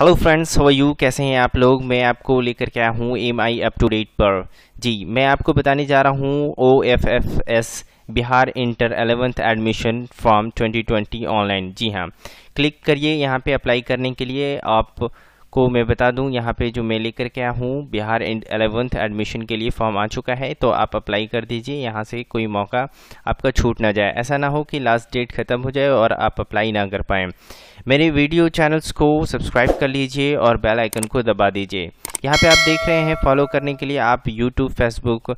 hello friends हो you कैसे हैं आप लोग मैं आपको लेकर के आया हूँ M I up to date पर जी मैं आपको बताने जा रहा हूँ O F F S Bihar inter eleventh admission form 2020 online जी हाँ क्लिक करिए यहाँ पे अप्लाई करने के लिए आप को मैं बता दूं यहाँ पे जो मैं लेकर के आया हूँ बिहार एलेवंथ एडमिशन के लिए फॉर्म आ चुका है तो आप अप्लाई कर दीजिए यहाँ से कोई मौका आपका छूट ना जाए ऐसा ना हो कि लास्ट डेट ख़त्म हो जाए और आप अप्लाई ना कर पाएँ मेरे वीडियो चैनल्स को सब्सक्राइब कर लीजिए और बेल आइकन को दबा दीजिए यहाँ पे आप देख रहे हैं फॉलो करने के लिए आप यूट्यूब फेसबुक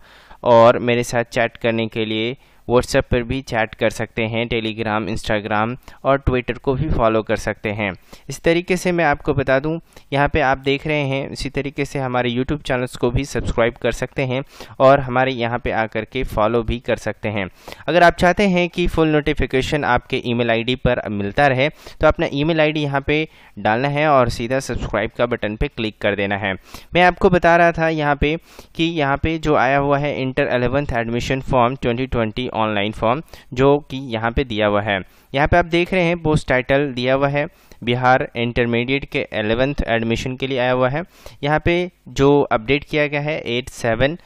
और मेरे साथ चैट करने के लिए व्हाट्सएप पर भी चैट कर सकते हैं टेलीग्राम इंस्टाग्राम और ट्विटर को भी फॉलो कर सकते हैं इस तरीके से मैं आपको बता दूं यहाँ पे आप देख रहे हैं इसी तरीके से हमारे यूट्यूब चैनल्स को भी सब्सक्राइब कर सकते हैं और हमारे यहाँ पे आकर के फॉलो भी कर सकते हैं अगर आप चाहते हैं कि फुल नोटिफिकेशन आपके ई मेल पर मिलता रहे तो अपना आई डी यहाँ पे डालना है और सीधा सब्सक्राइब का बटन पर क्लिक कर देना है मैं आपको बता रहा था यहाँ पे कि यहाँ पे जो आया हुआ है inter eleventh admission form 2020 online form जो कि यहाँ पे दिया हुआ है यहाँ पे आप देख रहे हैं पोस्ट टाइटल दिया हुआ है बिहार इंटरमीडिएट के एलेवेंथ एडमिशन के लिए आया हुआ है यहाँ पे जो अपडेट किया गया है एट सेवन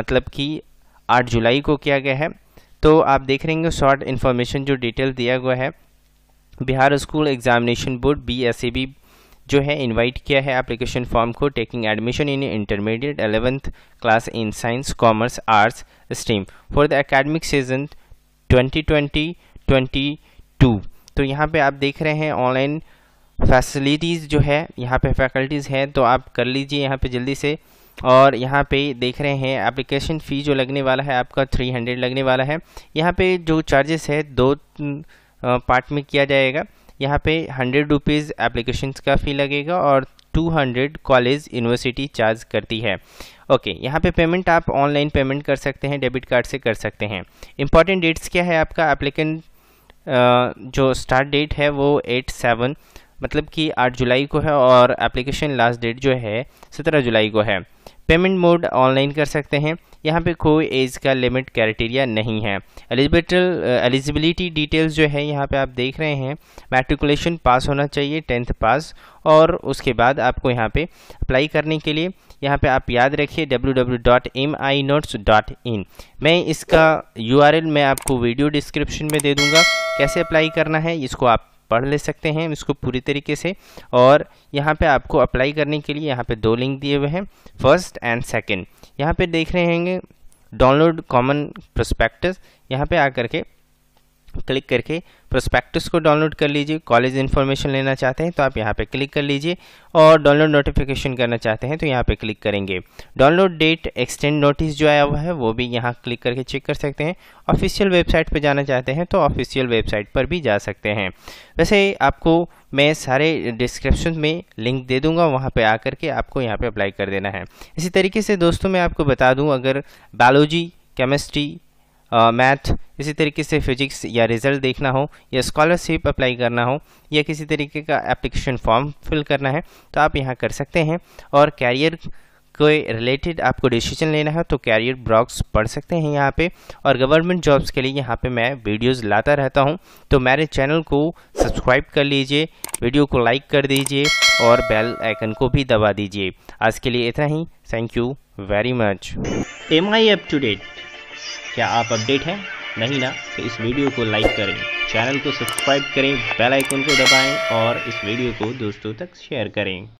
मतलब कि आठ जुलाई को किया गया है तो आप देख रहे हैं शॉर्ट इन्फॉर्मेशन जो डिटेल दिया हुआ है Bihar school examination board B S B जो है इनवाइट किया है एप्लीकेशन फॉर्म को taking admission in intermediate eleventh class in science commerce arts stream for the academic season 2020-22 तो यहाँ पे आप देख रहे हैं ऑनलाइन फैसिलिटीज़ जो है यहाँ पे फैकल्टीज़ हैं तो आप कर लीजिए यहाँ पे जल्दी से और यहाँ पे देख रहे हैं एप्लीकेशन फ़ी जो लगने वाला है आपका थ्री हंड्रेड लगने वाला है यहाँ पे जो चार्जेस है दो पार्ट में किया जाएगा यहाँ पे हंड्रेड रुपीज़ एप्लीकेशन का फ़ी लगेगा और two hundred college university charge करती है ओके okay, यहाँ पे पेमेंट आप ऑनलाइन पेमेंट कर सकते हैं डेबिट कार्ड से कर सकते हैं इंपॉर्टेंट डेट्स क्या है आपका एप्लीकेंट जो स्टार्ट डेट है वो एट सेवन मतलब कि 8 जुलाई को है और एप्लीकेशन लास्ट डेट जो है 17 जुलाई को है पेमेंट मोड ऑनलाइन कर सकते हैं यहाँ पे कोई एज का लिमिट क्राइटेरिया नहीं है एलिजिबल एलिजिबिलिटी डिटेल्स जो है यहाँ पे आप देख रहे हैं मैट्रिकुलेशन पास होना चाहिए टेंथ पास और उसके बाद आपको यहाँ पे अप्लाई करने के लिए यहाँ पे आप याद रखिए www.minotes.in मैं इसका यूआरएल मैं आपको वीडियो डिस्क्रिप्शन में दे दूँगा कैसे अप्लाई करना है इसको आप पढ़ ले सकते हैं इसको पूरी तरीके से और यहाँ पे आपको अप्लाई करने के लिए यहाँ पे दो लिंक दिए हुए हैं फर्स्ट एंड सेकंड यहाँ पे देख रहे हैं डाउनलोड कॉमन प्रोस्पेक्टस यहाँ पे आकर के क्लिक करके प्रोस्पेक्टस को डाउनलोड कर लीजिए कॉलेज इन्फॉर्मेशन लेना चाहते हैं तो आप यहाँ पे क्लिक कर लीजिए और डाउनलोड नोटिफिकेशन करना चाहते हैं तो यहाँ पे क्लिक करेंगे डाउनलोड डेट एक्सटेंड नोटिस जो आया हुआ है वो भी यहाँ क्लिक करके चेक कर सकते हैं ऑफिशियल वेबसाइट पर जाना चाहते हैं तो ऑफिशियल वेबसाइट पर भी जा सकते हैं वैसे आपको मैं सारे डिस्क्रिप्शन में लिंक दे दूंगा वहाँ पर आ के आपको यहाँ पर अप्लाई कर देना है इसी तरीके से दोस्तों मैं आपको बता दूँ अगर बायोलॉजी केमिस्ट्री मैथ इसी तरीके से फिजिक्स या रिजल्ट देखना हो या स्कॉलरशिप अप्लाई करना हो या किसी तरीके का एप्लीकेशन फॉर्म फिल करना है तो आप यहाँ कर सकते हैं और कैरियर के रिलेटेड आपको डिसीजन लेना है तो कैरियर ब्लॉग्स पढ़ सकते हैं यहाँ पे और गवर्नमेंट जॉब्स के लिए यहाँ पे मैं वीडियोस लाता रहता हूँ तो मेरे चैनल को सब्सक्राइब कर लीजिए वीडियो को लाइक कर दीजिए और बेल आइकन को भी दबा दीजिए आज के लिए इतना ही thank you very much M I up to date क्या आप अपडेट हैं नहीं ना तो इस वीडियो को लाइक करें चैनल को सब्सक्राइब करें बेल आइकन को दबाएं और इस वीडियो को दोस्तों तक शेयर करें